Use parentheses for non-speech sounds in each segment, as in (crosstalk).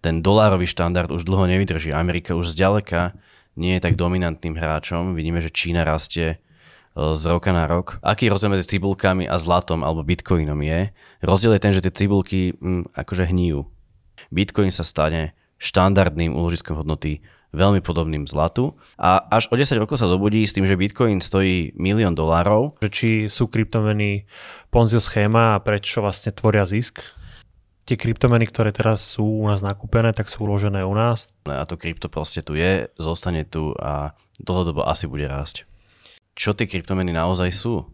ten dolárový štandard už dlho nevydrží. Amerika už zďaleka nie je tak dominantným hráčom. Vidíme, že Čína rastie e, z roka na rok. Aký rozdiel medzi cibulkami a zlatom alebo bitcoinom je? Rozdiel je ten, že tie cibulky hm, akože hníjú. Bitcoin sa stane štandardným úložiskom hodnoty veľmi podobným zlatu a až o 10 rokov sa zobudí s tým, že Bitcoin stojí milión dolárov. Či sú kryptomeny Ponzio schéma a prečo vlastne tvoria zisk? tie kryptomeny, ktoré teraz sú u nás nakúpené, tak sú uložené u nás. No a to krypto proste tu je, zostane tu a dlhodobo asi bude rásť. Čo tie kryptomeny naozaj sú?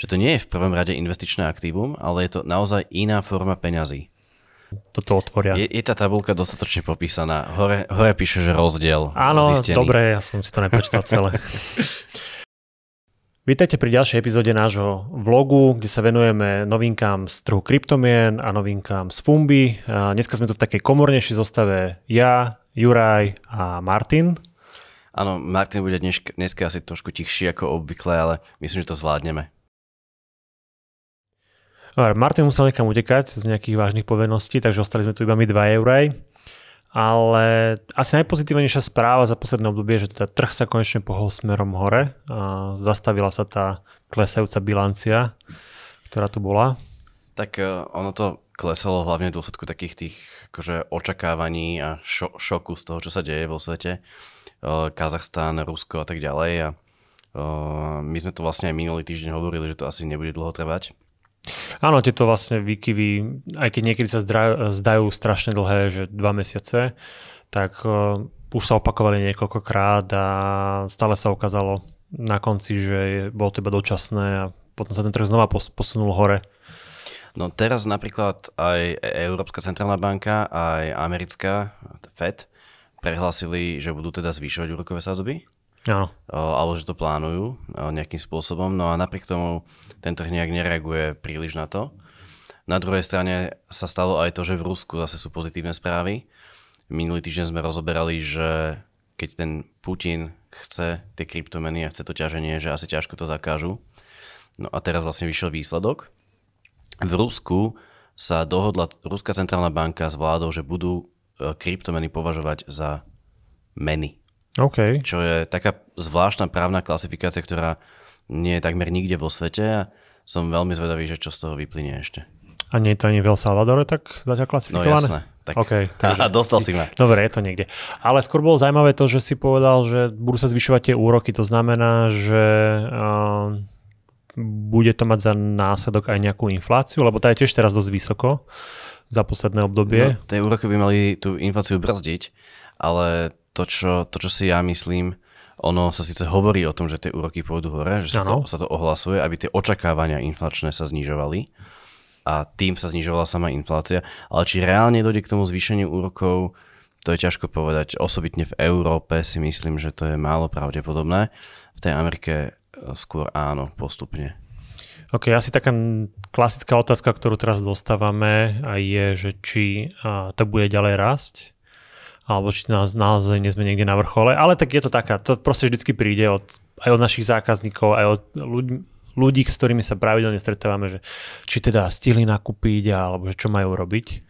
Že to nie je v prvom rade investičné aktívum, ale je to naozaj iná forma peňazí. Toto otvoria. Je, je tá tabulka dostatočne popísaná. Hore, hore píše, že rozdiel. Áno, zistený. dobre, ja som si to nepočítal celé. (laughs) Vítajte pri ďalšej epizóde nášho vlogu, kde sa venujeme novinkám z trhu kryptomien a novinkám z Fumbi. dneska sme tu v takej komornejšej zostave ja, Juraj a Martin. Áno, Martin bude dnes, dneska asi trošku tichší ako obvykle, ale myslím, že to zvládneme. Martin musel niekam utekať z nejakých vážnych povinností, takže ostali sme tu iba my dva Juraj. Ale asi najpozitívnejšia správa za posledné obdobie že teda trh sa konečne pohol smerom hore. A zastavila sa tá klesajúca bilancia, ktorá tu bola. Tak e, ono to klesalo hlavne v dôsledku takých tých akože, očakávaní a šo- šoku z toho, čo sa deje vo svete. E, Kazachstán, Rusko a tak ďalej. A e, my sme to vlastne aj minulý týždeň hovorili, že to asi nebude dlho trvať. Áno, tieto vlastne výkyvy, aj keď niekedy sa zdra, zdajú strašne dlhé, že dva mesiace, tak uh, už sa opakovali niekoľkokrát a stále sa ukázalo na konci, že je, bolo to iba dočasné a potom sa ten trh znova posunul hore. No teraz napríklad aj e- Európska centrálna banka, aj americká, Fed, prehlásili, že budú teda zvyšovať úrokové sadzby. Áno. alebo že to plánujú nejakým spôsobom. No a napriek tomu ten trh nejak nereaguje príliš na to. Na druhej strane sa stalo aj to, že v Rusku zase sú pozitívne správy. Minulý týždeň sme rozoberali, že keď ten Putin chce tie kryptomeny a chce to ťaženie, že asi ťažko to zakážu. No a teraz vlastne vyšiel výsledok. V Rusku sa dohodla Ruská centrálna banka s vládou, že budú kryptomeny považovať za meny Okay. Čo je taká zvláštna právna klasifikácia, ktorá nie je takmer nikde vo svete a som veľmi zvedavý, že čo z toho vyplynie ešte. A nie je to ani v El Salvadore tak zaťa no, klasifikované? No jasné. Tak. Okay, (laughs) takže... dostal si ma. Dobre, je to niekde. Ale skôr bolo zaujímavé to, že si povedal, že budú sa zvyšovať tie úroky. To znamená, že ehm, bude to mať za následok aj nejakú infláciu, lebo tá je tiež teraz dosť vysoko za posledné obdobie. No, tie úroky by mali tú infláciu brzdiť, ale to čo, to, čo si ja myslím, ono sa síce hovorí o tom, že tie úroky pôjdu hore, že sa to, sa to ohlasuje, aby tie očakávania inflačné sa znižovali a tým sa znižovala sama inflácia, ale či reálne dojde k tomu zvýšeniu úrokov, to je ťažko povedať. Osobitne v Európe si myslím, že to je málo pravdepodobné. V tej Amerike eh, skôr áno, postupne. OK, asi taká klasická otázka, ktorú teraz dostávame, je, že či to bude ďalej rásť alebo či nás, naozaj nie sme niekde na vrchole, ale tak je to taká, to proste vždycky príde od, aj od našich zákazníkov, aj od ľudí, ľudí, s ktorými sa pravidelne stretávame, že či teda stihli nakúpiť, alebo že čo majú robiť.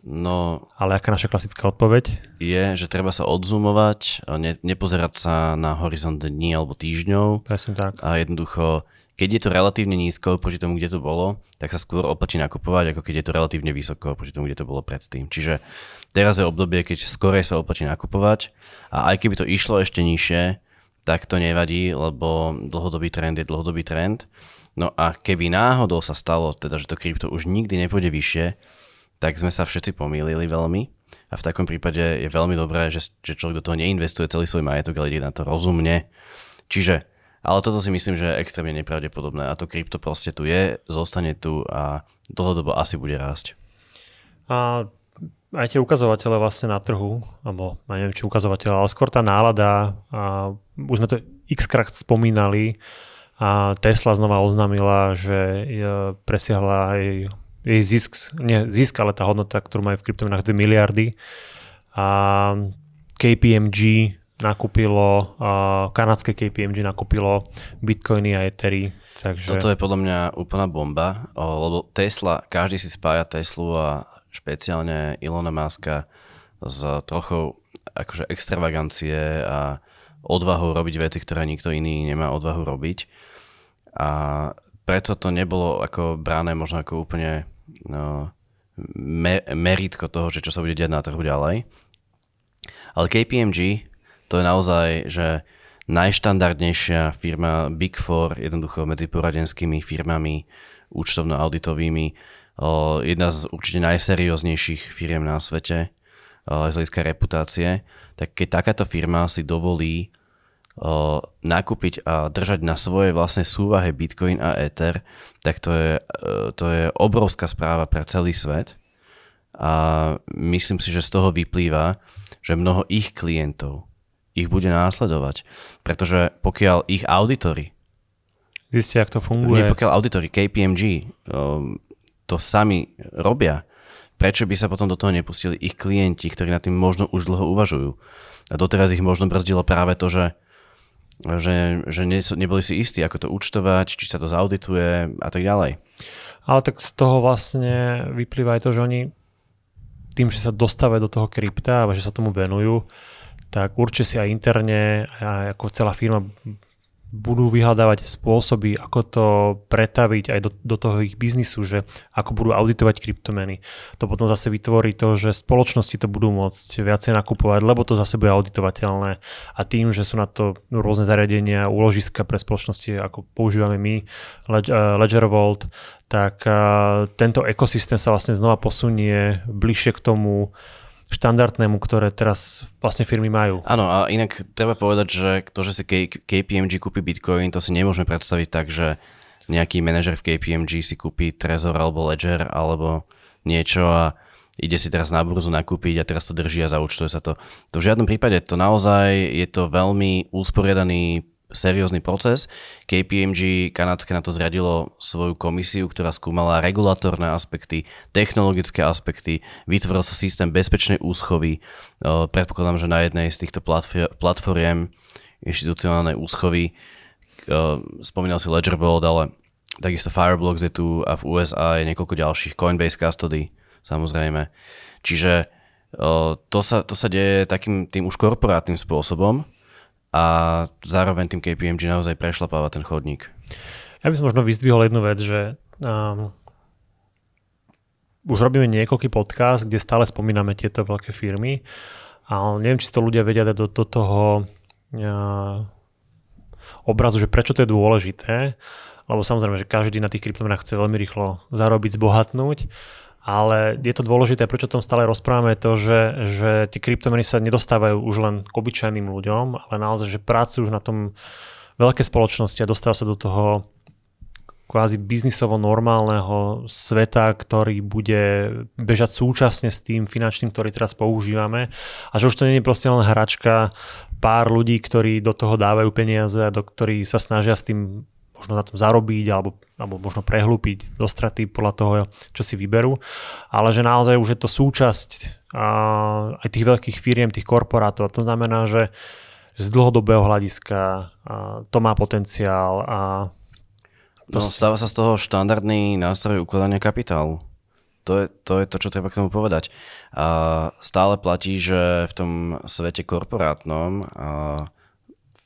No, ale aká naša klasická odpoveď? Je, že treba sa odzumovať, ne, nepozerať sa na horizont dní alebo týždňov. Presne tak. A jednoducho, keď je to relatívne nízko proti tomu, kde to bolo, tak sa skôr oplatí nakupovať, ako keď je to relatívne vysoko proti tomu, kde to bolo predtým. Čiže Teraz je obdobie, keď skorej sa oplatí nakupovať a aj keby to išlo ešte nižšie, tak to nevadí, lebo dlhodobý trend je dlhodobý trend. No a keby náhodou sa stalo, teda, že to krypto už nikdy nepôjde vyššie, tak sme sa všetci pomýlili veľmi. A v takom prípade je veľmi dobré, že, že človek do toho neinvestuje celý svoj majetok, ale ide na to rozumne. Čiže, ale toto si myslím, že je extrémne nepravdepodobné a to krypto proste tu je, zostane tu a dlhodobo asi bude rásť. A aj tie ukazovatele vlastne na trhu, alebo aj neviem, či ukazovatele, ale skôr tá nálada, a už sme to x krát spomínali, a Tesla znova oznámila, že presiahla aj jej zisk, nie zisk, ale tá hodnota, ktorú majú v kryptomenách 2 miliardy. A KPMG nakúpilo, kanadské KPMG nakúpilo bitcoiny a etery. Takže... Toto je podľa mňa úplná bomba, lebo Tesla, každý si spája Teslu a špeciálne Ilona Maska s trochou akože extravagancie a odvahou robiť veci, ktoré nikto iný nemá odvahu robiť. A preto to nebolo ako bráne možno ako úplne no, me- meritko toho, že čo sa bude diať na trhu ďalej. Ale KPMG to je naozaj, že najštandardnejšia firma Big Four, jednoducho medzi poradenskými firmami, účtovno-auditovými, jedna z určite najserióznejších firiem na svete z hľadiska reputácie, tak keď takáto firma si dovolí nakúpiť a držať na svojej vlastnej súvahe Bitcoin a Ether, tak to je, e, to je obrovská správa pre celý svet a myslím si, že z toho vyplýva, že mnoho ich klientov ich bude následovať, pretože pokiaľ ich auditory Zistia, ak to funguje. Nie, pokiaľ auditory KPMG to sami robia, prečo by sa potom do toho nepustili ich klienti, ktorí nad tým možno už dlho uvažujú. A doteraz ich možno brzdilo práve to, že, že, že ne, neboli si istí, ako to účtovať, či sa to zaudituje a tak ďalej. Ale tak z toho vlastne vyplýva aj to, že oni tým, že sa dostávajú do toho krypta a že sa tomu venujú, tak určite si aj interne, aj ako celá firma budú vyhľadávať spôsoby, ako to pretaviť aj do, do toho ich biznisu, že ako budú auditovať kryptomeny. To potom zase vytvorí to, že spoločnosti to budú môcť viacej nakupovať, lebo to zase bude auditovateľné. A tým, že sú na to rôzne zariadenia, úložiska pre spoločnosti, ako používame my, eh, Ledger Vault, tak eh, tento ekosystém sa vlastne znova posunie bližšie k tomu, štandardnému, ktoré teraz vlastne firmy majú. Áno, a inak treba povedať, že to, že si KPMG kúpi Bitcoin, to si nemôžeme predstaviť tak, že nejaký manažer v KPMG si kúpi Trezor alebo Ledger alebo niečo a ide si teraz na burzu nakúpiť a teraz to drží a zaučtuje sa to. To v žiadnom prípade, to naozaj je to veľmi usporiadaný seriózny proces. KPMG kanadské na to zradilo svoju komisiu, ktorá skúmala regulatorné aspekty, technologické aspekty, vytvoril sa systém bezpečnej úschovy. E, predpokladám, že na jednej z týchto platformiem inštitucionálnej úschovy e, spomínal si Ledger World, ale takisto Fireblocks je tu a v USA je niekoľko ďalších, Coinbase Custody samozrejme. Čiže e, to sa, to sa deje takým tým už korporátnym spôsobom a zároveň tým KPMG naozaj prešlapáva ten chodník. Ja by som možno vyzdvihol jednu vec, že um, už robíme niekoľký podcast, kde stále spomíname tieto veľké firmy, ale neviem, či to ľudia vedia dať do, do toho uh, obrazu, že prečo to je dôležité, lebo samozrejme, že každý na tých kryptomenách chce veľmi rýchlo zarobiť, zbohatnúť ale je to dôležité, prečo o tom stále rozprávame, je to, že, že tie kryptomeny sa nedostávajú už len k obyčajným ľuďom, ale naozaj, že pracujú už na tom veľké spoločnosti a dostávajú sa do toho kvázi biznisovo normálneho sveta, ktorý bude bežať súčasne s tým finančným, ktorý teraz používame. A že už to nie je proste len hračka pár ľudí, ktorí do toho dávajú peniaze a do ktorí sa snažia s tým možno na tom zarobiť alebo, alebo možno prehlúpiť do straty podľa toho, čo si vyberú, ale že naozaj už je to súčasť a, aj tých veľkých firiem, tých korporátov. A to znamená, že, že z dlhodobého hľadiska a, to má potenciál a No, stáva sa z toho štandardný nástroj ukladania kapitálu. To je, to je to, čo treba k tomu povedať. A stále platí, že v tom svete korporátnom a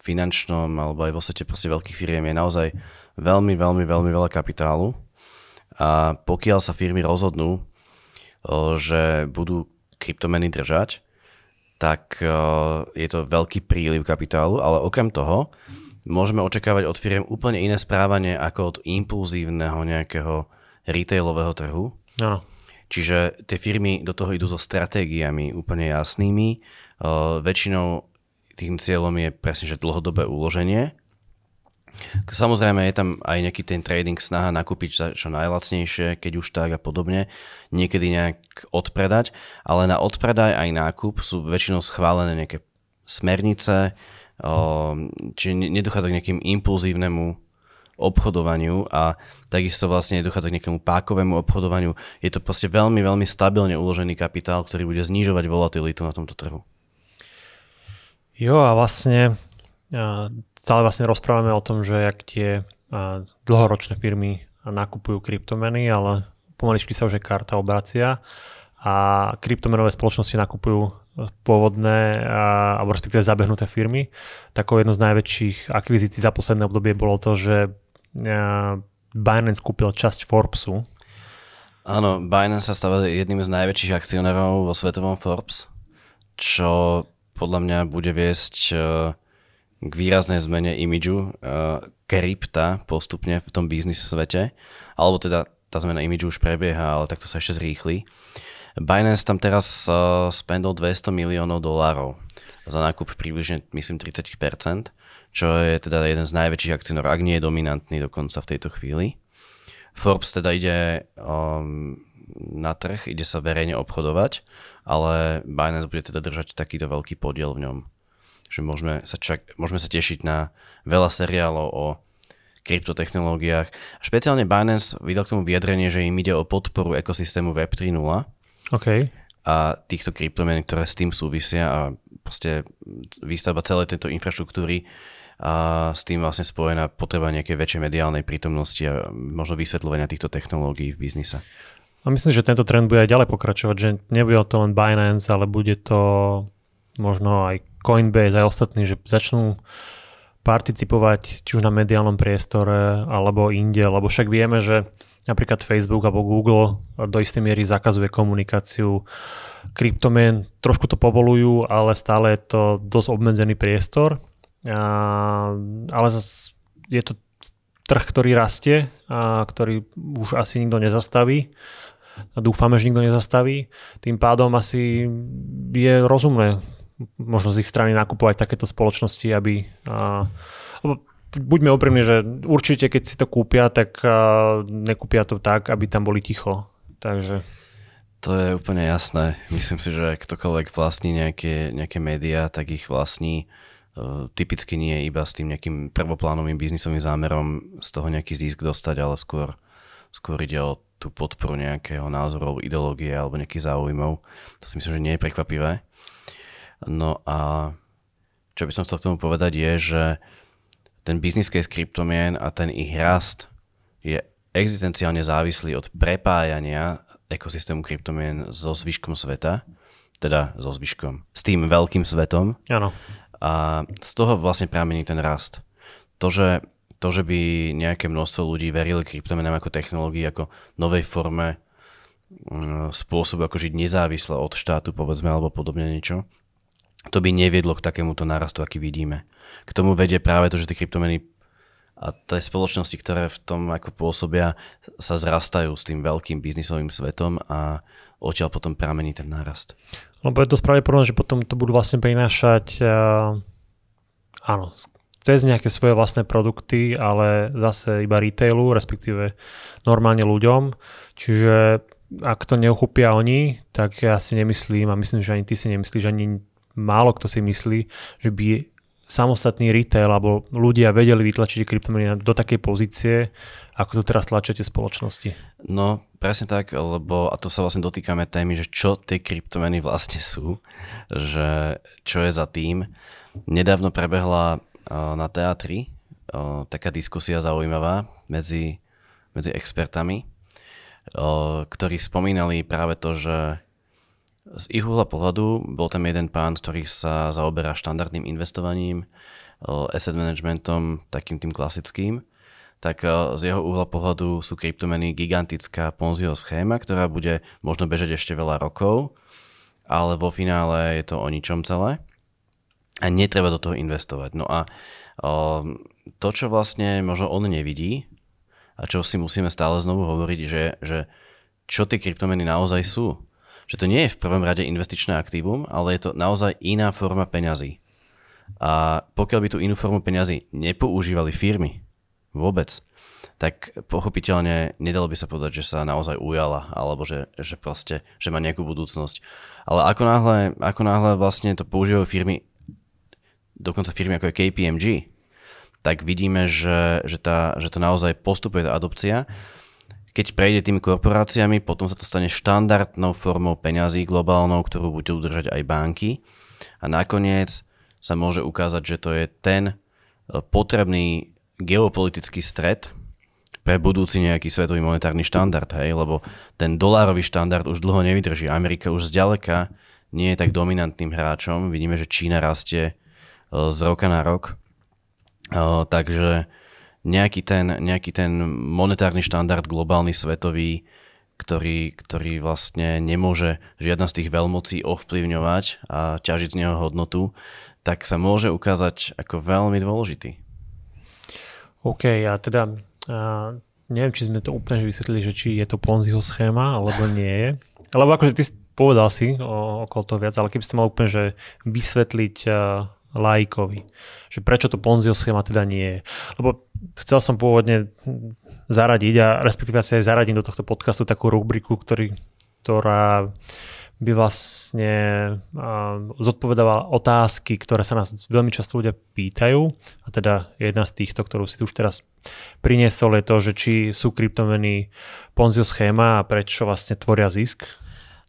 finančnom alebo aj vo svete proste veľkých firiem je naozaj veľmi, veľmi, veľmi veľa kapitálu a pokiaľ sa firmy rozhodnú, že budú kryptomeny držať, tak je to veľký príliv kapitálu, ale okrem toho môžeme očakávať od firiem úplne iné správanie ako od impulzívneho nejakého retailového trhu. Ano. Čiže tie firmy do toho idú so stratégiami úplne jasnými. Väčšinou tým cieľom je presne, že dlhodobé uloženie. Samozrejme je tam aj nejaký ten trading snaha nakúpiť čo najlacnejšie, keď už tak a podobne, niekedy nejak odpredať, ale na odpredaj aj nákup sú väčšinou schválené nejaké smernice, čiže nedochádza k nejakým impulzívnemu obchodovaniu a takisto vlastne dochádza k nejakému pákovému obchodovaniu. Je to proste veľmi, veľmi stabilne uložený kapitál, ktorý bude znižovať volatilitu na tomto trhu. Jo a vlastne stále vlastne rozprávame o tom, že jak tie dlhoročné firmy nakupujú kryptomeny, ale pomaličky sa už je karta obracia a kryptomenové spoločnosti nakupujú e, pôvodné alebo respektíve zabehnuté firmy. Takou jednou z najväčších akvizícií za posledné obdobie bolo to, že e, Binance kúpil časť Forbesu. Áno, Binance sa stáva jedným z najväčších akcionárov vo svetovom Forbes, čo podľa mňa bude viesť e, k výraznej zmene imidžu krypta e, postupne v tom biznis svete, alebo teda tá zmena imidžu už prebieha, ale takto sa ešte zrýchli. Binance tam teraz e, spendol 200 miliónov dolárov za nákup približne, myslím, 30%, čo je teda jeden z najväčších akcionárov, ak nie je dominantný dokonca v tejto chvíli. Forbes teda ide um, na trh, ide sa verejne obchodovať, ale Binance bude teda držať takýto veľký podiel v ňom. Že môžeme sa, čak, môžeme sa tešiť na veľa seriálov o kryptotechnológiách. Špeciálne Binance vydal k tomu vyjadrenie, že im ide o podporu ekosystému Web 3.0 okay. a týchto kryptomien, ktoré s tým súvisia a proste výstavba celej tejto infraštruktúry a s tým vlastne spojená potreba nejakej väčšej mediálnej prítomnosti a možno vysvetľovania týchto technológií v biznise. A myslím, že tento trend bude aj ďalej pokračovať, že nebude to len Binance, ale bude to možno aj Coinbase, aj ostatní, že začnú participovať či už na mediálnom priestore alebo inde, lebo však vieme, že napríklad Facebook alebo Google do istej miery zakazuje komunikáciu kryptomien, trošku to povolujú, ale stále je to dosť obmedzený priestor, a, ale zase je to trh, ktorý rastie a ktorý už asi nikto nezastaví dúfame, že nikto nezastaví. Tým pádom asi je rozumné možno z ich strany nakupovať takéto spoločnosti, aby... A, buďme úprimní, že určite keď si to kúpia, tak a, nekúpia to tak, aby tam boli ticho. Takže... To je úplne jasné. Myslím si, že ktokoľvek vlastní nejaké, nejaké médiá, tak ich vlastní e, typicky nie iba s tým nejakým prvoplánovým biznisovým zámerom z toho nejaký zisk dostať, ale skôr, skôr ide o tú podporu nejakého názoru, ideológie alebo nejakých záujmov. To si myslím, že nie je prekvapivé. No a čo by som chcel k tomu povedať je, že ten business case kryptomien a ten ich rast je existenciálne závislý od prepájania ekosystému kryptomien so zvyškom sveta, teda so zvyškom, s tým veľkým svetom. Ano. A z toho vlastne pramení ten rast. To, že to, že by nejaké množstvo ľudí verili kryptomenám ako technológii, ako novej forme mm, spôsobu, ako žiť nezávisle od štátu, povedzme, alebo podobne niečo, to by neviedlo k takémuto nárastu, aký vidíme. K tomu vedie práve to, že tie kryptomeny a tie spoločnosti, ktoré v tom ako pôsobia, sa zrastajú s tým veľkým biznisovým svetom a odtiaľ potom pramení ten nárast. Lebo je to správne že potom to budú vlastne prinášať eh, áno, cez nejaké svoje vlastné produkty, ale zase iba retailu, respektíve normálne ľuďom. Čiže ak to neuchopia oni, tak ja si nemyslím a myslím, že ani ty si nemyslíš, ani málo kto si myslí, že by samostatný retail alebo ľudia vedeli vytlačiť kryptomeny do takej pozície, ako to teraz tlačíte spoločnosti. No, presne tak, lebo a to sa vlastne dotýkame témy, že čo tie kryptomeny vlastne sú, že čo je za tým. Nedávno prebehla na teatri taká diskusia zaujímavá medzi, medzi expertami, ktorí spomínali práve to, že z ich uhla pohľadu bol tam jeden pán, ktorý sa zaoberá štandardným investovaním, asset managementom, takým tým klasickým, tak z jeho uhla pohľadu sú kryptomeny gigantická Ponziho schéma, ktorá bude možno bežať ešte veľa rokov, ale vo finále je to o ničom celé a netreba do toho investovať. No a to, čo vlastne možno on nevidí a čo si musíme stále znovu hovoriť, že, že čo tie kryptomeny naozaj sú. Že to nie je v prvom rade investičné aktívum, ale je to naozaj iná forma peňazí. A pokiaľ by tú inú formu peňazí nepoužívali firmy vôbec, tak pochopiteľne nedalo by sa povedať, že sa naozaj ujala, alebo že, že proste, že má nejakú budúcnosť. Ale ako náhle, ako náhle vlastne to používajú firmy dokonca firmy ako je KPMG, tak vidíme, že, že, tá, že to naozaj postupuje tá adopcia. Keď prejde tými korporáciami, potom sa to stane štandardnou formou peňazí globálnou, ktorú budú držať aj banky. A nakoniec sa môže ukázať, že to je ten e, potrebný geopolitický stred pre budúci nejaký svetový monetárny štandard, hej, lebo ten dolárový štandard už dlho nevydrží. Amerika už zďaleka nie je tak dominantným hráčom. Vidíme, že Čína rastie Eh, z roka na rok. Eh, takže nejaký ten, nejaký ten monetárny štandard globálny, svetový, ktorý, ktorý vlastne nemôže žiadna z tých veľmocí ovplyvňovať a ťažiť z neho hodnotu, tak sa môže ukázať ako veľmi dôležitý. OK, a teda a eh, neviem, či sme to úplne vysvetlili, že či je to Ponziho schéma, alebo (laughs) nie je. Alebo akože ty povedal si o, okolo toho viac, ale keby ste mal úplne že vysvetliť lajkovi. Že prečo to Ponzio schéma teda nie je. Lebo chcel som pôvodne zaradiť a respektíve sa aj zaradím do tohto podcastu takú rubriku, ktorý, ktorá by vlastne zodpovedala otázky, ktoré sa nás veľmi často ľudia pýtajú. A teda jedna z týchto, ktorú si tu už teraz priniesol, je to, že či sú kryptomeny Ponzio schéma a prečo vlastne tvoria zisk.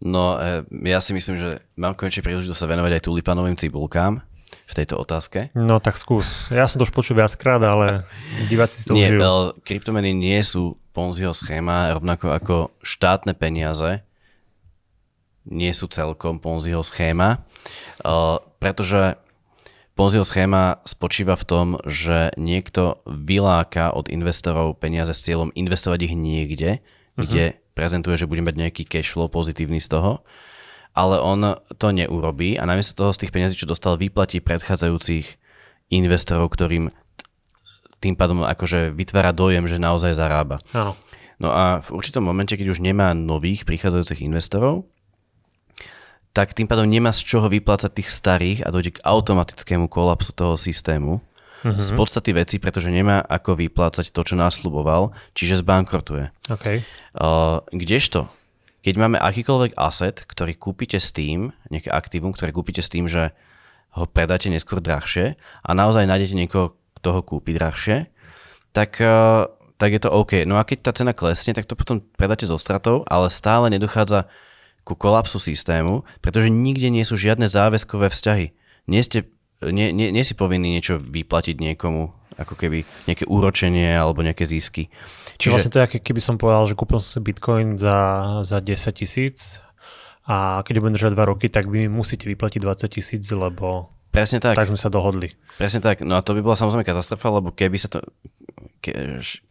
No, e, ja si myslím, že mám konečne príležitosť sa venovať aj tulipanovým cibulkám, v tejto otázke? No tak skús. Ja som to už počul viackrát, ale diváci si to nie, užijú. E, kryptomeny nie sú Ponziho schéma, rovnako ako štátne peniaze nie sú celkom Ponziho schéma, e, pretože Ponziho schéma spočíva v tom, že niekto vyláka od investorov peniaze s cieľom investovať ich niekde, uh-huh. kde mhm. prezentuje, že bude mať nejaký cash flow pozitívny z toho ale on to neurobí a namiesto toho z tých peniazí, čo dostal, vyplatí predchádzajúcich investorov, ktorým tým pádom akože vytvára dojem, že naozaj zarába. Áno. No a v určitom momente, keď už nemá nových prichádzajúcich investorov, tak tým pádom nemá z čoho vyplácať tých starých a dojde k automatickému kolapsu toho systému mm-hmm. z podstaty veci, pretože nemá ako vyplácať to, čo sluboval, čiže zbankrotuje. Okay. Uh, kdežto keď máme akýkoľvek asset, ktorý kúpite s tým, nejaké aktívum, ktoré kúpite s tým, že ho predáte neskôr drahšie a naozaj nájdete niekoho, kto ho kúpi drahšie, tak, eh, tak je to OK. No a keď tá cena klesne, tak to potom predáte so stratou, ale stále nedochádza ku kolapsu systému, pretože nikde nie sú žiadne záväzkové vzťahy. Nie ste nie, nie, nie si povinný niečo vyplatiť niekomu ako keby nejaké úročenie alebo nejaké zisky. Čiže vlastne to je, keby som povedal, že kúpil som si Bitcoin za, za 10 tisíc a keď ho budem držať 2 roky, tak vy musíte vyplatiť 20 tisíc, lebo Presne tak. Tak sme sa dohodli. Presne tak. No a to by bola samozrejme katastrofa, lebo keby sa to,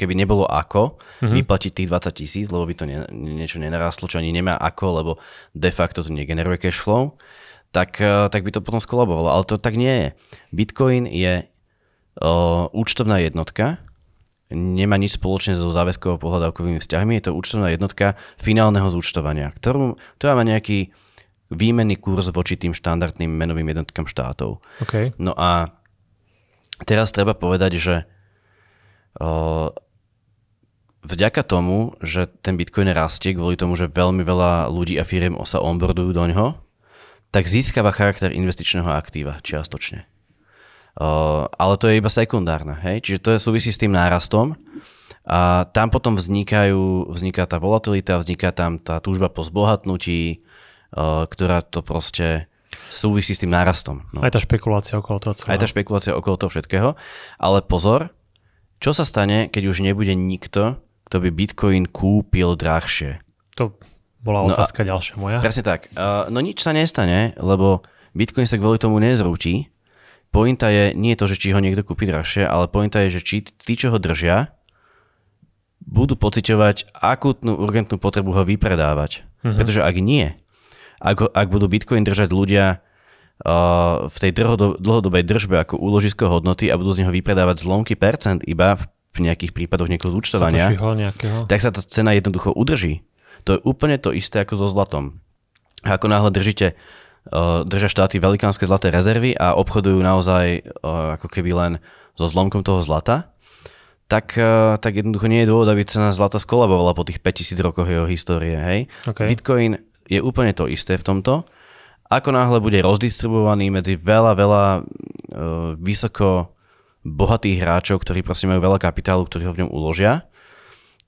keby nebolo ako mm-hmm. vyplatiť tých 20 tisíc, lebo by to nie, niečo nenarastlo, čo ani nemá ako, lebo de facto to negeneruje cash flow, tak, eh, tak by to potom skolabovalo. Ale to tak nie je. Bitcoin je účtovná jednotka nemá nič spoločné so záväzkovou pohľadávkovými vzťahmi, je to účtovná jednotka finálneho zúčtovania, ktorú, ktorá má nejaký výmenný kurz voči tým štandardným menovým jednotkám štátov. Okay. No a teraz treba povedať, že o, vďaka tomu, že ten Bitcoin rastie kvôli tomu, že veľmi veľa ľudí a firiem sa onboardujú do ňoho, tak získava charakter investičného aktíva čiastočne. Eh, ale to je iba sekundárne, hej? Čiže to je súvisí s tým nárastom a tam potom vznikajú, vzniká tá volatilita, vzniká tam tá túžba po zbohatnutí, uh, ktorá to proste súvisí s tým nárastom. No. Aj tá špekulácia okolo toho celého. Aj tá špekulácia okolo toho všetkého. Ale pozor, čo sa stane, keď už nebude nikto, kto by Bitcoin kúpil drahšie? To bola otázka no a, ďalšia moja. Presne tak. Uh, no nič sa nestane, lebo Bitcoin sa kvôli tomu nezrúti, pointa je nie to, že či ho niekto kúpi drahšie, ale pointa je, že či tí, čo ho držia, budú pociťovať akútnu, urgentnú potrebu ho vypredávať. Uh-huh. Pretože ak nie, ak, ak budú Bitcoin držať ľudia uh, v tej drhodob- dlhodobej držbe ako úložisko hodnoty a budú z neho vypredávať zlomky percent iba v nejakých prípadoch niekoho zúčtovania, tak sa tá cena jednoducho udrží. To je úplne to isté ako so zlatom. ako náhle držíte držia štáty velikánske zlaté rezervy a obchodujú naozaj ako keby len so zlomkom toho zlata, tak, tak jednoducho nie je dôvod, aby cena zlata skolabovala po tých 5000 rokoch jeho histórie. Hej? Okay. Bitcoin je úplne to isté v tomto. Ako náhle bude rozdistribuovaný medzi veľa, veľa vysoko bohatých hráčov, ktorí proste majú veľa kapitálu, ktorí ho v ňom uložia,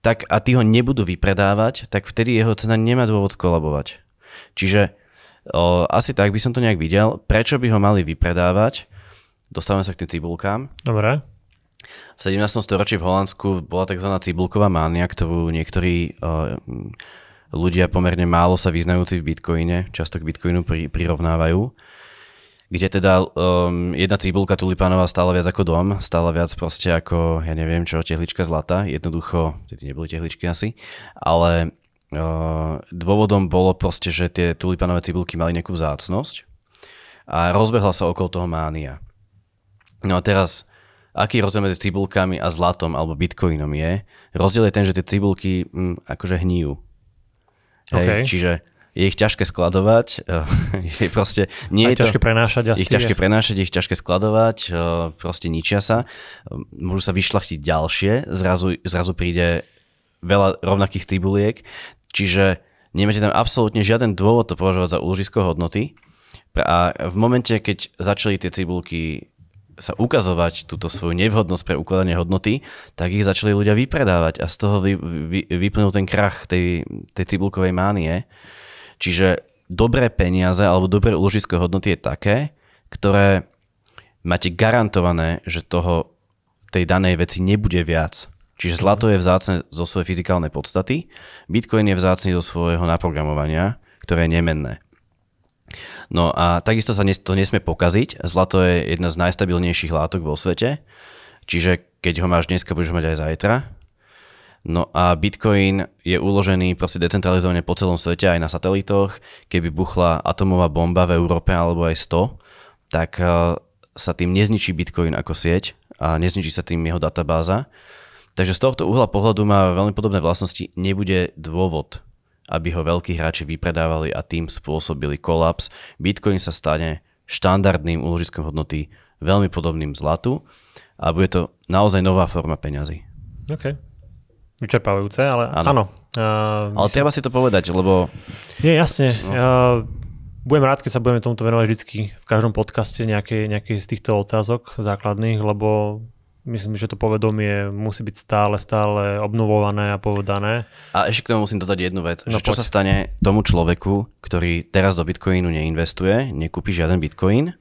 tak a tí ho nebudú vypredávať, tak vtedy jeho cena nemá dôvod skolabovať. Čiže O, asi tak by som to nejak videl. Prečo by ho mali vypredávať? Dostávame sa k tým cibulkám. Dobre. V 17. storočí v Holandsku bola tzv. cibulková mánia, ktorú niektorí o, ľudia pomerne málo sa vyznajúci v bitcoine, často k bitcoinu pri, prirovnávajú, kde teda um, jedna cibulka tulipánová stála viac ako dom, stála viac proste ako, ja neviem čo, tehlička zlata, jednoducho, tie neboli tehličky asi, ale dôvodom bolo proste, že tie tulipanové cibulky mali nejakú vzácnosť a rozbehla sa okolo toho mánia. No a teraz, aký rozdiel medzi cibulkami a zlatom alebo bitcoinom je? Rozdiel je ten, že tie cibulky m, mm, akože hníjú. Hej, okay. Čiže je ich ťažké skladovať, (laughs) eh, je proste, nie je ťažké to, prenášať asi ich ťažké je. prenášať, ich ťažké skladovať, eh, proste ničia sa, môžu sa vyšlachtiť ďalšie, zrazu, zrazu príde veľa rovnakých cibuliek, čiže nemáte tam absolútne žiaden dôvod to považovať za úžisko hodnoty. A v momente, keď začali tie cibulky sa ukazovať túto svoju nevhodnosť pre ukladanie hodnoty, tak ich začali ľudia vypredávať a z toho vy, vy, vyplnul ten krach tej, tej cibulkovej mánie. Čiže dobré peniaze alebo dobré úložisko hodnoty je také, ktoré máte garantované, že toho tej danej veci nebude viac. Čiže zlato je vzácne zo svojej fyzikálnej podstaty, bitcoin je vzácný zo svojho naprogramovania, ktoré je nemenné. No a takisto sa to nesmie pokaziť. Zlato je jedna z najstabilnejších látok vo svete, čiže keď ho máš dneska, budeš mať aj zajtra. No a Bitcoin je uložený proste decentralizovane po celom svete aj na satelitoch. Keby buchla atomová bomba v Európe alebo aj 100, tak eh, sa tým nezničí Bitcoin ako sieť a nezničí sa tým jeho databáza Takže z tohto uhla pohľadu má veľmi podobné vlastnosti. Nebude dôvod, aby ho veľkí hráči vypredávali a tým spôsobili kolaps. Bitcoin sa stane štandardným úložiskom hodnoty veľmi podobným zlatu a bude to naozaj nová forma peňazí. OK. Vyčerpávajúce, ale áno. áno. Uh, ale ehm, treba si to povedať, lebo... Nie, jasne. No. Uh, budem rád, keď sa budeme tomuto venovať vždy v každom podcaste nejakej, nejakej z týchto otázok základných, lebo myslím, že to povedomie musí byť stále, stále obnovované a povedané. A ešte k tomu musím dodať jednu vec. No, že čo sa stane tomu človeku, ktorý teraz do Bitcoinu neinvestuje, nekúpi žiaden Bitcoin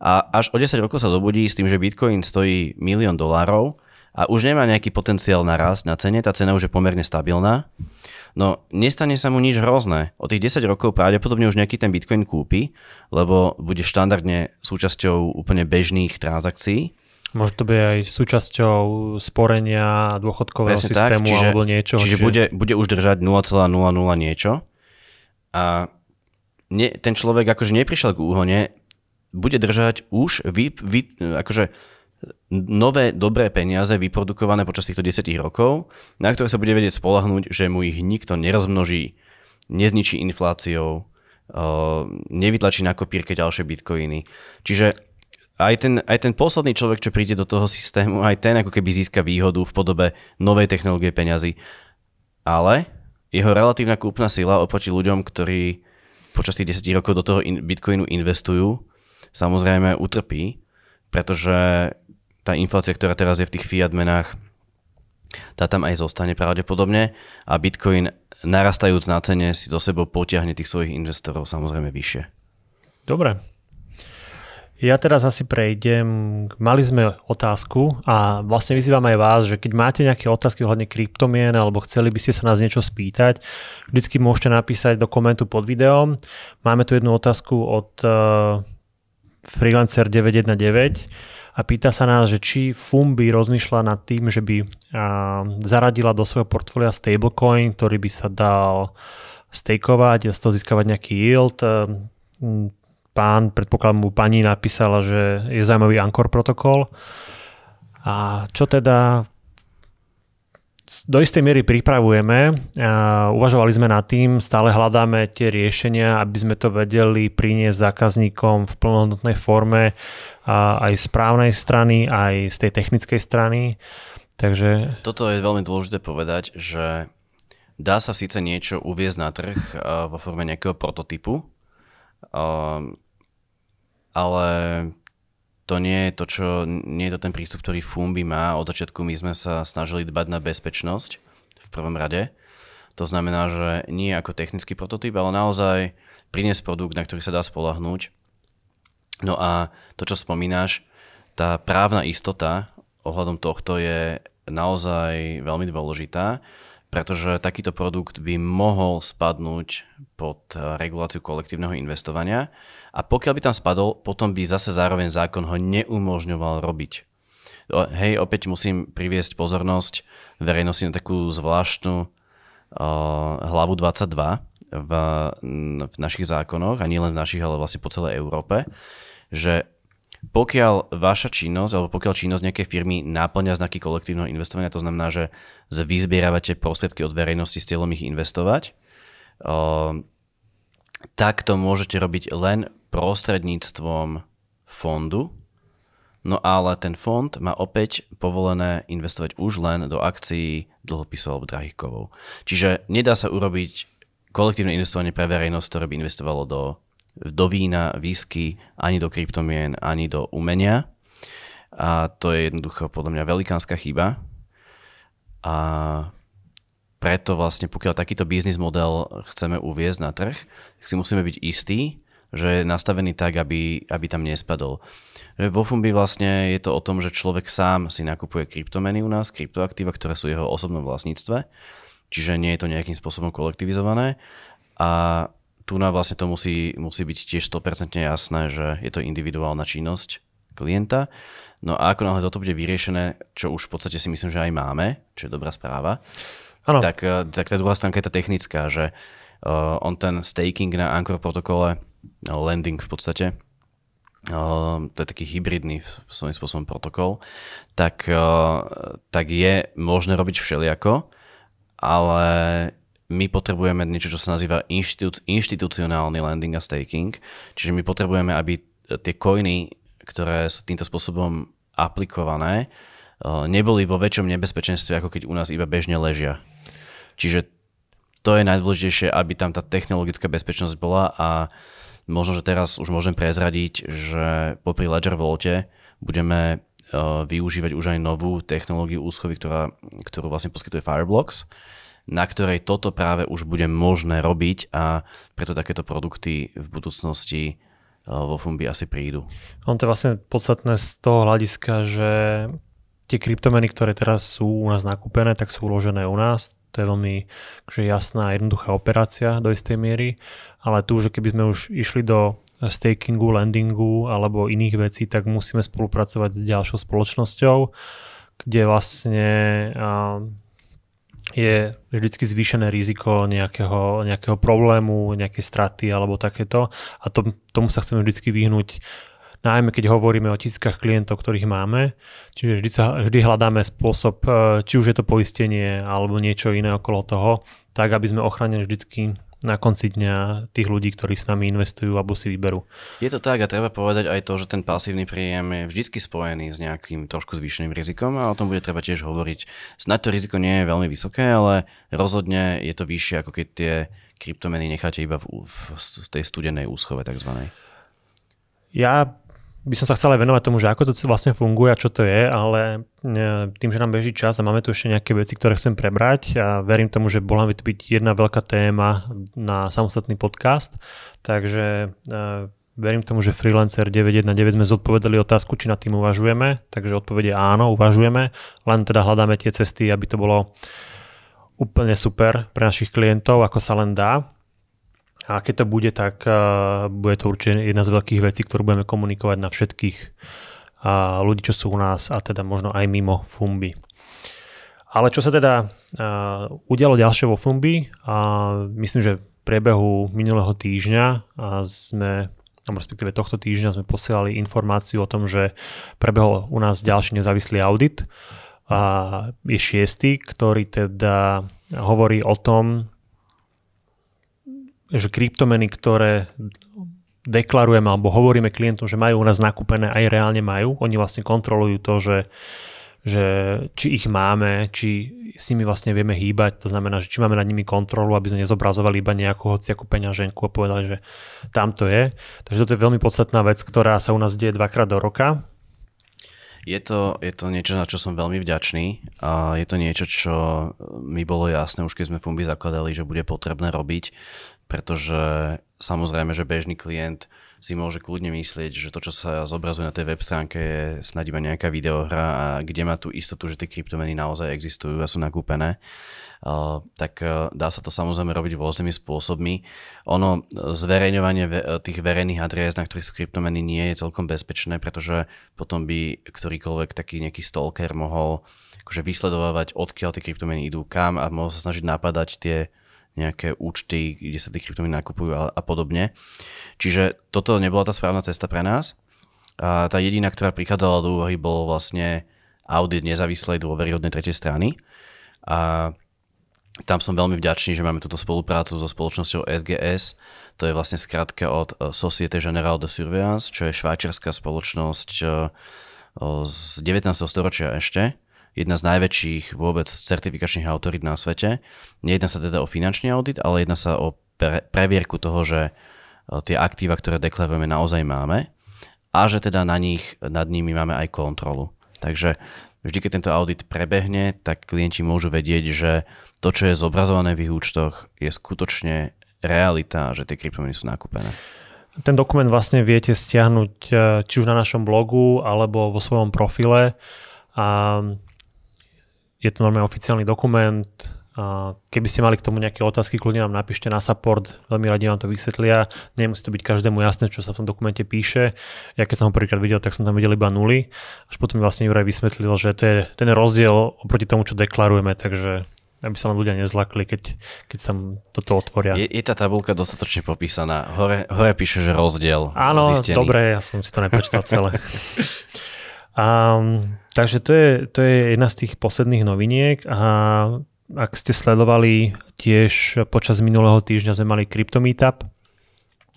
a až o 10 rokov sa zobudí s tým, že Bitcoin stojí milión dolárov a už nemá nejaký potenciál na rast na cene, tá cena už je pomerne stabilná. No nestane sa mu nič hrozné. O tých 10 rokov pravdepodobne už nejaký ten Bitcoin kúpi, lebo bude štandardne súčasťou úplne bežných transakcií Možno to bude aj súčasťou sporenia dôchodkového Presne systému tak, čiže, alebo niečo. Čiže, čiže... Bude, bude už držať 0,00 niečo a ne, ten človek akože neprišiel k úhone, bude držať už vy, vy, akože nové dobré peniaze vyprodukované počas týchto 10 rokov, na ktoré sa bude vedieť spolahnúť, že mu ich nikto nerozmnoží, nezničí infláciou, eh, nevytlačí na kopírke ďalšie bitcoiny. Čiže aj ten, aj ten posledný človek, čo príde do toho systému, aj ten ako keby získa výhodu v podobe novej technológie peňazí. Ale jeho relatívna kúpna sila oproti ľuďom, ktorí počas tých 10 rokov do toho in, Bitcoinu investujú, samozrejme utrpí, pretože tá inflácia, ktorá teraz je v tých fiat menách, tá tam aj zostane pravdepodobne a Bitcoin narastajúc na cene si do sebou potiahne tých svojich investorov samozrejme vyššie. Dobre, ja teraz asi prejdem, mali sme otázku a vlastne vyzývam aj vás, že keď máte nejaké otázky ohľadne kryptomien alebo chceli by ste sa nás niečo spýtať, vždycky môžete napísať do komentu pod videom. Máme tu jednu otázku od uh, Freelancer 919 a pýta sa nás, že či Fumbi rozmýšľa nad tým, že by uh, zaradila do svojho portfólia stablecoin, ktorý by sa dal stakeovať a z toho získavať nejaký yield. Uh, pán, predpokladám mu pani napísala, že je zaujímavý Ankor protokol. A čo teda do istej miery pripravujeme. Uvažovali sme nad tým, stále hľadáme tie riešenia, aby sme to vedeli priniesť zákazníkom v plnohodnotnej forme aj z právnej strany, aj z tej technickej strany. Takže... Toto je veľmi dôležité povedať, že dá sa síce niečo uviezť na trh vo forme nejakého prototypu, ale to nie je to, čo, nie je to ten prístup, ktorý Fumbi má. Od začiatku my sme sa snažili dbať na bezpečnosť v prvom rade. To znamená, že nie ako technický prototyp, ale naozaj priniesť produkt, na ktorý sa dá spolahnúť. No a to, čo spomínaš, tá právna istota ohľadom tohto je naozaj veľmi dôležitá pretože takýto produkt by mohol spadnúť pod eh, reguláciu kolektívneho investovania a pokiaľ by tam spadol, potom by zase zároveň zákon ho neumožňoval robiť. Hej, opäť musím priviesť pozornosť verejnosti na takú zvláštnu uh, hlavu 22 v, v našich zákonoch, a nielen v našich, ale vlastne po celej Európe, že pokiaľ vaša činnosť alebo pokiaľ činnosť nejakej firmy náplňa znaky kolektívneho investovania, to znamená, že vyzbieravate prostriedky od verejnosti s cieľom ich investovať, ehm, tak to môžete robiť len prostredníctvom fondu. No ale ten fond má opäť povolené investovať už len do akcií, dlhopisov alebo drahých kovov. Čiže nedá sa urobiť kolektívne investovanie pre verejnosť, ktoré by investovalo do do vína, whisky, ani do kryptomien, ani do umenia. A to je jednoducho podľa mňa velikánska chyba. A preto vlastne pokiaľ takýto biznis model chceme uviezť na trh, tak si musíme byť istí, že je nastavený tak, aby, aby tam nespadol. Že vo Fumbi vlastne je to o tom, že človek sám si nakupuje kryptomeny u nás, kryptoaktíva, ktoré sú jeho osobnom vlastníctve, čiže nie je to nejakým spôsobom kolektivizované a tu na vlastne to musí, musí byť tiež 100% jasné, že je to individuálna činnosť klienta. No a ako náhle toto bude vyriešené, čo už v podstate si myslím, že aj máme, čo je dobrá správa, ano. tak, eh, tak tá druhá stránka je tá technická, že uh, on ten staking na Anchor protokole, no, eh, landing v podstate, uh, to je taký hybridný svojím spôsobom protokol, tak, uh, tak je možné robiť všeliako, ale my potrebujeme niečo, čo sa nazýva inštitúc, inštitucionálny lending a staking. Čiže my potrebujeme, aby e, tie koiny, ktoré sú týmto spôsobom aplikované, e, neboli vo väčšom nebezpečenstve, ako keď u nás iba bežne ležia. Čiže to je najdôležitejšie, aby tam tá technologická bezpečnosť bola a možno, že teraz už môžem prezradiť, že popri Ledger Volte budeme e, využívať už aj novú technológiu úschovy, ktorá, ktorú vlastne poskytuje Fireblocks na ktorej toto práve už bude možné robiť a preto takéto produkty v budúcnosti e, vo Fumbi asi prídu. On to je vlastne podstatné z toho hľadiska, že tie kryptomeny, ktoré teraz sú u nás nakúpené, tak sú uložené u nás. To je veľmi že akože, jasná a jednoduchá operácia do istej miery, ale tu, že keby sme už išli do stakingu, landingu alebo iných vecí, tak musíme spolupracovať s ďalšou spoločnosťou, kde vlastne je vždycky zvýšené riziko nejakého, nejakého problému, nejakej straty alebo takéto a to, tomu sa chceme vždycky vyhnúť najmä keď hovoríme o tiskách klientov, ktorých máme. Čiže vždy, sa, vždy hľadáme spôsob, eh, či už je to poistenie alebo niečo iné okolo toho, tak aby sme ochránili vždycky na konci dňa tých ľudí, ktorí s nami investujú alebo si vyberú. Je to tak a treba povedať aj to, že ten pasívny príjem je vždy spojený s nejakým trošku zvýšeným rizikom a o tom bude treba tiež hovoriť. Snaď to riziko nie je veľmi vysoké, ale rozhodne je to vyššie, ako keď tie kryptomeny necháte iba v, v tej studenej úschove tzv. Ja by som sa chcel aj venovať tomu, že ako to vlastne funguje a čo to je, ale e, tým, že nám beží čas a máme tu ešte nejaké veci, ktoré chcem prebrať a verím tomu, že bola by to byť jedna veľká téma na samostatný podcast, takže e, verím tomu, že Freelancer 919 sme zodpovedali otázku, či nad tým uvažujeme, takže odpovede áno, uvažujeme, len teda hľadáme tie cesty, aby to bolo úplne super pre našich klientov, ako sa len dá. A keď to bude, tak eh, bude to určite jedna z veľkých vecí, ktorú budeme komunikovať na všetkých eh, ľudí, čo sú u nás a teda možno aj mimo Fumby. Ale čo sa teda eh, udialo ďalšie vo a myslím, že v priebehu minulého týždňa sme no, respektíve tohto týždňa sme posielali informáciu o tom, že prebehol u nás ďalší nezávislý audit. A je šiestý, ktorý teda hovorí o tom, že kryptomeny, ktoré deklarujeme alebo hovoríme klientom, že majú u nás nakúpené, aj reálne majú. Oni vlastne kontrolujú to, že, že či ich máme, či s nimi vlastne vieme hýbať, to znamená, že či máme nad nimi kontrolu, aby sme nezobrazovali iba nejakú hociakú peňaženku a povedali, že tam to je. Takže toto je veľmi podstatná vec, ktorá sa u nás deje dvakrát do roka je to, je to niečo, na čo som veľmi vďačný a je to niečo, čo e, mi bolo jasné už keď sme Fumbi zakladali, že bude potrebné robiť, pretože samozrejme, že bežný klient si môže kľudne myslieť, že to, čo sa zobrazuje na tej web stránke, je snad iba nejaká videohra a kde má tú istotu, že tie kryptomeny naozaj existujú a sú nakúpené, tak e, dá sa to samozrejme robiť rôznymi spôsobmi. Ono e, zverejňovanie e, tých verejných adres, na ktorých sú kryptomeny, nie je celkom bezpečné, pretože potom by ktorýkoľvek taký nejaký stalker mohol akože vysledovať, odkiaľ tie kryptomeny idú, kam a mohol sa snažiť napadať tie nejaké účty, kde sa tie kryptomeny nakupujú a, a podobne. Čiže toto nebola tá správna cesta pre nás. A tá jediná, ktorá prichádzala do úvahy, bol vlastne audit nezávislej dôveryhodnej tretej strany. A tam som veľmi vďačný, že máme túto spoluprácu so spoločnosťou SGS. To je vlastne skrátka od eh, Societe General de Surveillance, čo je švajčiarská spoločnosť eh, z 19. storočia ešte jedna z najväčších vôbec certifikačných autorít na svete. Nejedná sa teda o finančný audit, ale jedná sa o pre- previerku toho, že e, tie aktíva, ktoré deklarujeme, naozaj máme a že teda na nich, nad nimi máme aj kontrolu. Takže vždy, keď tento audit prebehne, tak klienti môžu vedieť, že to, čo je zobrazované v ich účtoch, je skutočne realita, že tie kryptomeny sú nakúpené. Ten dokument vlastne viete stiahnuť e, či už na našom blogu alebo vo svojom profile a je to normálne oficiálny dokument. A keby ste mali k tomu nejaké otázky, kľudne nám napíšte na support, veľmi radi vám to vysvetlia. Nemusí to byť každému jasné, čo sa v tom dokumente píše. Ja keď som ho prvýkrát videl, tak som tam videl iba nuly. Až potom mi vlastne Juraj vysvetlil, že to je ten rozdiel oproti tomu, čo deklarujeme, takže aby sa vám ľudia nezlakli, keď, keď sa toto otvoria. Je, je tá tabulka dostatočne popísaná. Hore, hore píše, že rozdiel. Áno, zistený. dobre, ja som si to nepočítal celé. (laughs) A, mm, takže to je, to je jedna z tých posledných noviniek a ak ste sledovali tiež počas minulého týždňa sme mali Crypto Meetup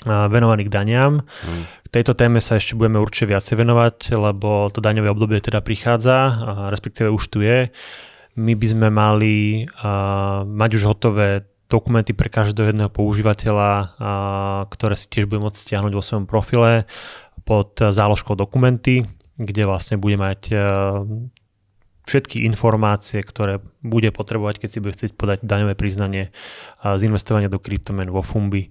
venovaný k daniam. Hmm. K tejto téme sa ešte budeme určite viacej venovať, lebo to daňové obdobie teda prichádza, a respektíve už tu je. My by sme mali a, mať už hotové dokumenty pre každého jedného používateľa, a, ktoré si tiež budem môcť stiahnuť vo svojom profile pod záložkou dokumenty kde vlastne bude mať e, všetky informácie, ktoré bude potrebovať, keď si bude chcieť podať daňové priznanie e, z investovania do kryptomen vo Fumbi.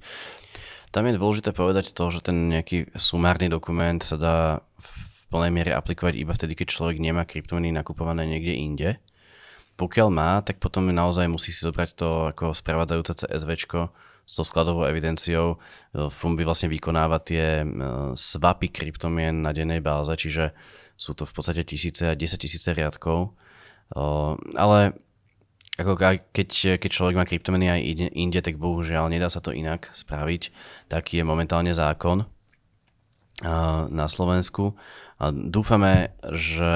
Tam je dôležité povedať to, že ten nejaký sumárny dokument sa dá v plnej miere aplikovať iba vtedy, keď človek nemá kryptomeny nakupované niekde inde. Pokiaľ má, tak potom naozaj musí si zobrať to ako spravádzajúce CSVčko, so skladovou evidenciou. E, Fumbi vlastne vykonáva tie e, svapy kryptomien na dennej báze, čiže sú to v podstate tisíce a desať tisíce riadkov. E, ale ako keď, keď človek má kryptomeny aj inde, tak bohužiaľ nedá sa to inak spraviť. Taký je momentálne zákon na Slovensku. A dúfame, že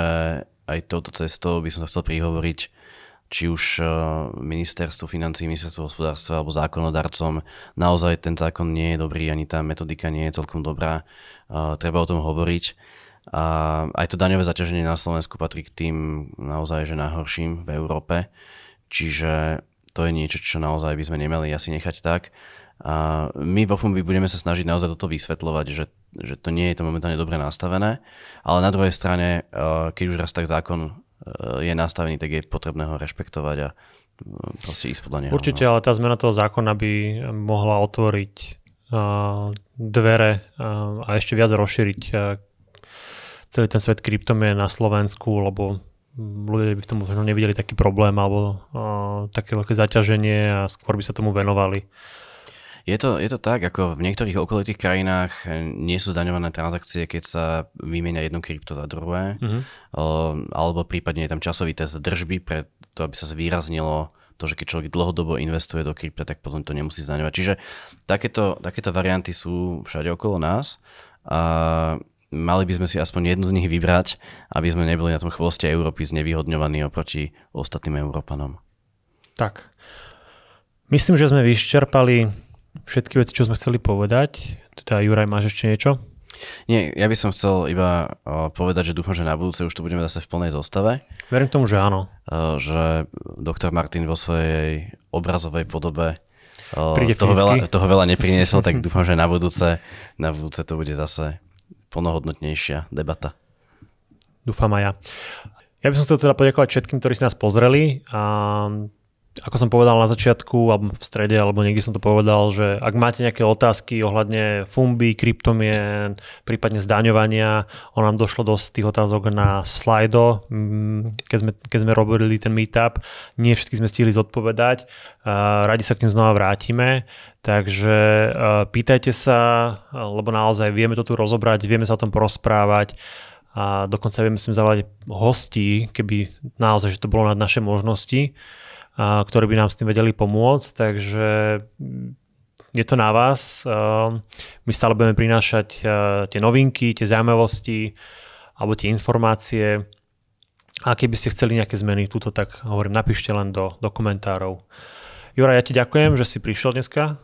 aj touto cestou by som sa chcel prihovoriť či už e, ministerstvo financí, ministerstvo hospodárstva alebo zákonodarcom. Naozaj ten zákon nie je dobrý, ani tá metodika nie je celkom dobrá. E, treba o tom hovoriť. A aj to daňové zaťaženie na Slovensku patrí k tým naozaj, že najhorším v Európe. Čiže to je niečo, čo naozaj by sme nemali asi nechať tak. A my vo FUMBI budeme sa snažiť naozaj toto vysvetľovať, že, že to nie je to momentálne dobre nastavené, ale na druhej strane, e, keď už raz tak zákon E, je nastavený, tak je potrebné ho rešpektovať a e, proste ísť podľa neho. Určite, no. ale tá zmena toho zákona by mohla otvoriť e, dvere a ešte viac rozšíriť celý ten svet kryptomie na Slovensku, lebo mm, ľudia by v tom možno nevideli taký problém alebo také veľké zaťaženie a skôr by sa tomu venovali. Je to, je to tak, ako v niektorých okolitých krajinách eh, nie sú zdaňované transakcie, keď sa vymenia jedno krypto za druhé, mm-hmm. alebo prípadne je tam časový test držby, pre to, aby sa zvýraznilo to, že keď človek dlhodobo investuje do krypta, tak potom to nemusí zdaňovať. Čiže takéto, takéto varianty sú všade okolo nás a mali by sme si aspoň jednu z nich vybrať, aby sme neboli na tom chvoste Európy znevýhodňovaní oproti ostatným Európanom. Tak. Myslím, že sme vyščerpali všetky veci, čo sme chceli povedať. Teda Juraj, máš ešte niečo? Nie, ja by som chcel iba povedať, že dúfam, že na budúce už to budeme zase v plnej zostave. Verím tomu, že áno. Že doktor Martin vo svojej obrazovej podobe Príde toho, veľa, toho veľa nepriniesol, tak (laughs) dúfam, že na budúce, na budúce to bude zase plnohodnotnejšia debata. Dúfam aj ja. Ja by som chcel teda poďakovať všetkým, ktorí si nás pozreli a ako som povedal na začiatku, alebo v strede, alebo niekde som to povedal, že ak máte nejaké otázky ohľadne fumby, kryptomien, prípadne zdaňovania, on nám došlo dosť tých otázok na Slido, mm, keď sme, keď sme robili ten meetup. Nie všetky sme stihli zodpovedať. Radi sa k ním znova vrátime. Takže pýtajte sa, lebo naozaj vieme to tu rozobrať, vieme sa o tom porozprávať a dokonca vieme si zavolať hostí, keby naozaj, že to bolo nad naše možnosti a, ktorí by nám s tým vedeli pomôcť, takže mm, je to na vás. My stále budeme prinášať tie novinky, tie zaujímavosti alebo tie informácie. A keby ste chceli nejaké zmeny túto, tak hovorím, napíšte len do, do komentárov. Jura, ja ti ďakujem, že si prišiel dneska.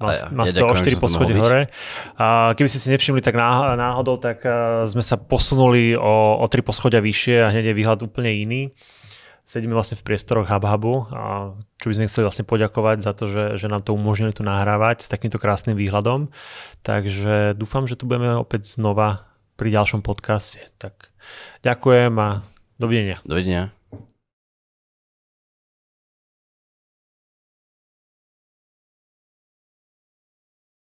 Má ja, ja to o 4 poschodí hore. A keby ste si nevšimli, tak náhodou, tak sme sa posunuli o, o 3 poschodia vyššie a hneď je výhľad úplne iný sedíme vlastne v priestoroch HubHubu a čo by sme chceli vlastne poďakovať za to, že, že nám to umožnili tu nahrávať s takýmto krásnym výhľadom. Takže dúfam, že tu budeme opäť znova pri ďalšom podcaste. Tak ďakujem a dovidenia. Dovidenia.